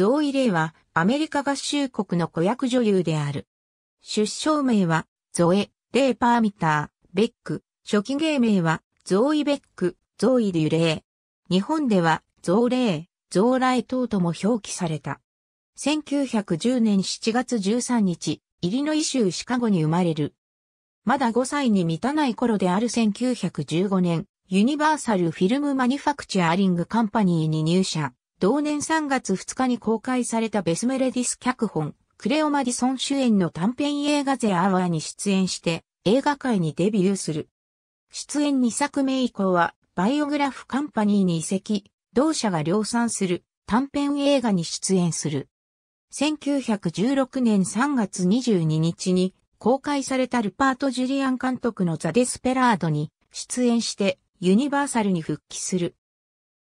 ゾーイ・レイはアメリカ合衆国の子役女優である。出生名はゾエ・レイ・パーミター、ベック。初期芸名はゾーイ・ベック、ゾーイ・デュレイ。日本ではゾーレイ、ゾーライ等とも表記された。1910年7月13日、イリノイ州シカゴに生まれる。まだ5歳に満たない頃である1915年、ユニバーサル・フィルム・マニファクチャーリング・カンパニーに入社。同年3月2日に公開されたベスメレディス脚本、クレオ・マディソン主演の短編映画ゼ・アワーに出演して映画界にデビューする。出演2作目以降はバイオグラフカンパニーに移籍、同社が量産する短編映画に出演する。1916年3月22日に公開されたルパート・ジュリアン監督のザ・デスペラードに出演してユニバーサルに復帰する。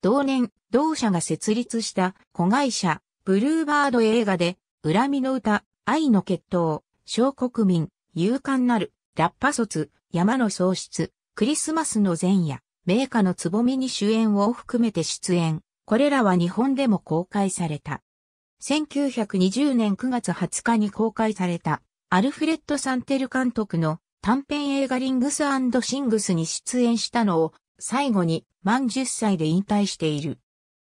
同年、同社が設立した子会社、ブルーバード映画で、恨みの歌、愛の決闘、小国民、勇敢なる、ラッパ卒、山の喪失、クリスマスの前夜、名家のつぼみに主演を含めて出演。これらは日本でも公開された。1920年9月20日に公開された、アルフレッド・サンテル監督の短編映画リングスシングスに出演したのを最後に満10歳で引退している。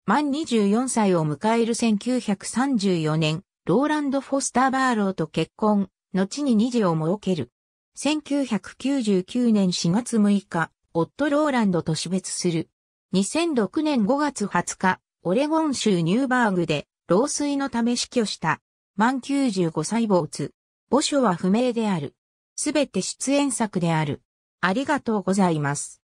満24歳を迎える1934年、ローランド・フォスター・バーローと結婚、後に二児を設ける。1999年4月6日、夫ローランドと死別する。2006年5月20日、オレゴン州ニューバーグで、老衰のため死去した。満95歳没。墓所は不明である。すべて出演作である。ありがとうございます。